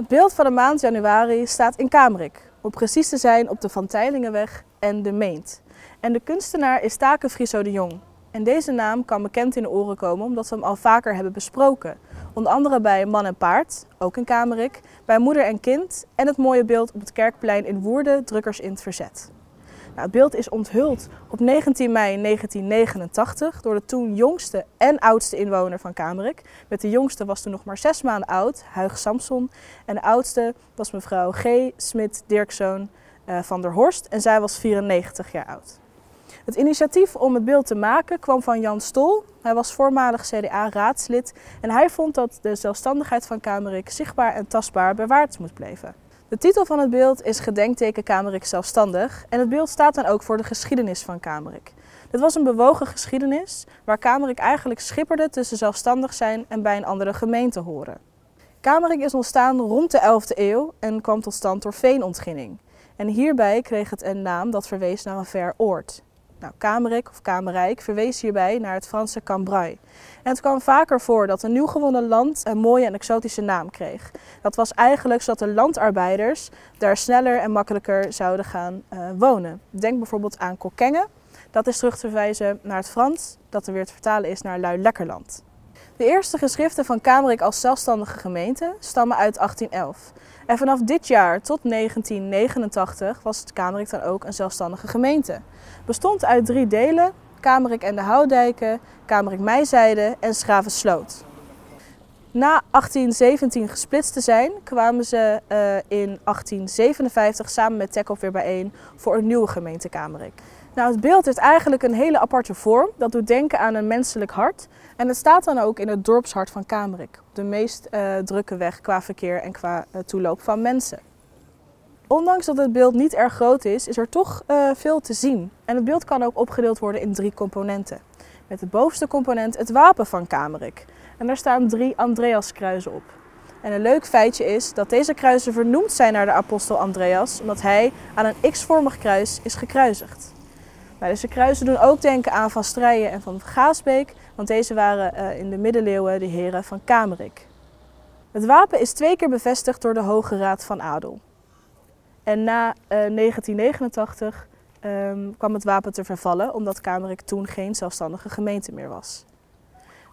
Het beeld van de maand januari staat in Kamerik, om precies te zijn op de Van Teilingenweg en de Meent. En de kunstenaar is Taken Friso de Jong. En deze naam kan bekend in de oren komen omdat we hem al vaker hebben besproken. Onder andere bij Man en Paard, ook in Kamerik, bij Moeder en Kind en het mooie beeld op het Kerkplein in Woerden, Drukkers in het Verzet. Nou, het beeld is onthuld op 19 mei 1989 door de toen jongste en oudste inwoner van Kamerik. Met de jongste was toen nog maar zes maanden oud, Huig Samson. En de oudste was mevrouw G. Smit Dirkzoon eh, van der Horst en zij was 94 jaar oud. Het initiatief om het beeld te maken kwam van Jan Stol. Hij was voormalig CDA-raadslid en hij vond dat de zelfstandigheid van Kamerik zichtbaar en tastbaar bewaard moet blijven. De titel van het beeld is Gedenkteken Kamerik zelfstandig en het beeld staat dan ook voor de geschiedenis van Kamerik. Dit was een bewogen geschiedenis waar Kamerik eigenlijk schipperde tussen zelfstandig zijn en bij een andere gemeente horen. Kamerik is ontstaan rond de 11e eeuw en kwam tot stand door veenontginning. En hierbij kreeg het een naam dat verwees naar een ver oord. Nou, Kamerik of Kamerijk verwees hierbij naar het Franse Cambrai. En het kwam vaker voor dat een nieuw gewonnen land een mooie en exotische naam kreeg. Dat was eigenlijk zodat de landarbeiders daar sneller en makkelijker zouden gaan eh, wonen. Denk bijvoorbeeld aan Kokkengen. Dat is terug te wijzen naar het Frans, dat er weer te vertalen is naar Lui Lekkerland. De eerste geschriften van Kamerik als zelfstandige gemeente stammen uit 1811. En vanaf dit jaar tot 1989 was het Kamerik dan ook een zelfstandige gemeente. Bestond uit drie delen, Kamerik en de Houdijken, Kamerik Meijzijde en Schavensloot. Na 1817 gesplitst te zijn, kwamen ze eh, in 1857 samen met Tekop weer bijeen voor een nieuwe gemeente Kamerik. Nou, het beeld is eigenlijk een hele aparte vorm. Dat doet denken aan een menselijk hart. En het staat dan ook in het dorpshart van Kamerik. De meest eh, drukke weg qua verkeer en qua eh, toeloop van mensen. Ondanks dat het beeld niet erg groot is, is er toch eh, veel te zien. En het beeld kan ook opgedeeld worden in drie componenten. Met de bovenste component het wapen van Kamerik. En daar staan drie Andreaskruizen op. En een leuk feitje is dat deze kruisen vernoemd zijn naar de apostel Andreas, omdat hij aan een X-vormig kruis is gekruisigd. Maar dus deze kruisen doen ook denken aan Van Strijen en Van Gaasbeek, want deze waren eh, in de middeleeuwen de heren van Kamerik. Het wapen is twee keer bevestigd door de Hoge Raad van Adel. En na 1989 eh, ehm, kwam het wapen te vervallen, omdat Kamerik toen geen zelfstandige gemeente meer was.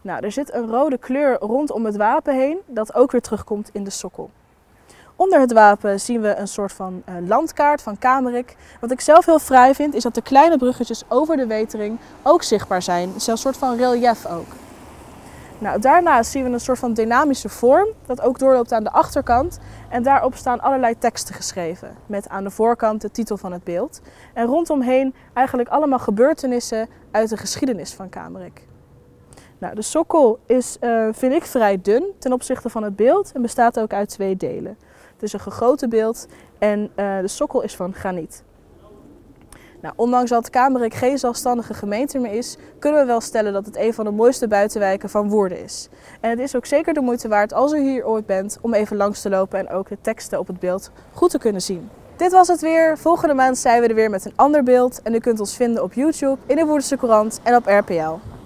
Nou, er zit een rode kleur rondom het wapen heen, dat ook weer terugkomt in de sokkel. Onder het wapen zien we een soort van eh, landkaart van Kamerik. Wat ik zelf heel vrij vind is dat de kleine bruggetjes over de wetering ook zichtbaar zijn. Zelfs een soort van relief ook. Nou, daarnaast zien we een soort van dynamische vorm dat ook doorloopt aan de achterkant. En daarop staan allerlei teksten geschreven. Met aan de voorkant de titel van het beeld. En rondomheen eigenlijk allemaal gebeurtenissen uit de geschiedenis van Kamerik. Nou, de sokkel is, eh, vind ik, vrij dun ten opzichte van het beeld en bestaat ook uit twee delen. Het is een gegoten beeld en eh, de sokkel is van graniet. Nou, ondanks dat Kamerik geen zelfstandige gemeente meer is, kunnen we wel stellen dat het een van de mooiste buitenwijken van Woerden is. En het is ook zeker de moeite waard als u hier ooit bent om even langs te lopen en ook de teksten op het beeld goed te kunnen zien. Dit was het weer. Volgende maand zijn we er weer met een ander beeld en u kunt ons vinden op YouTube, in de Woerdense Courant en op RPL.